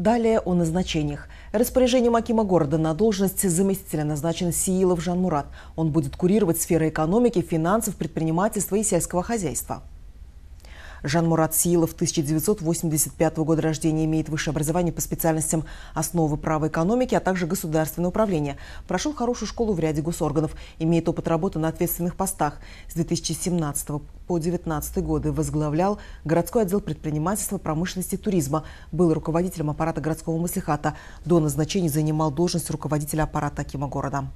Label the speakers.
Speaker 1: Далее о назначениях. Распоряжением Акима города на должность заместителя назначен Сиилов Жан Мурат. Он будет курировать сферы экономики, финансов, предпринимательства и сельского хозяйства. Жан-Мурат Силов, 1985 года рождения, имеет высшее образование по специальностям основы права экономики, а также государственное управление. Прошел хорошую школу в ряде госорганов, имеет опыт работы на ответственных постах. С 2017 по 2019 годы возглавлял городской отдел предпринимательства, промышленности и туризма. Был руководителем аппарата городского маслихата. До назначения занимал должность руководителя аппарата Акима города.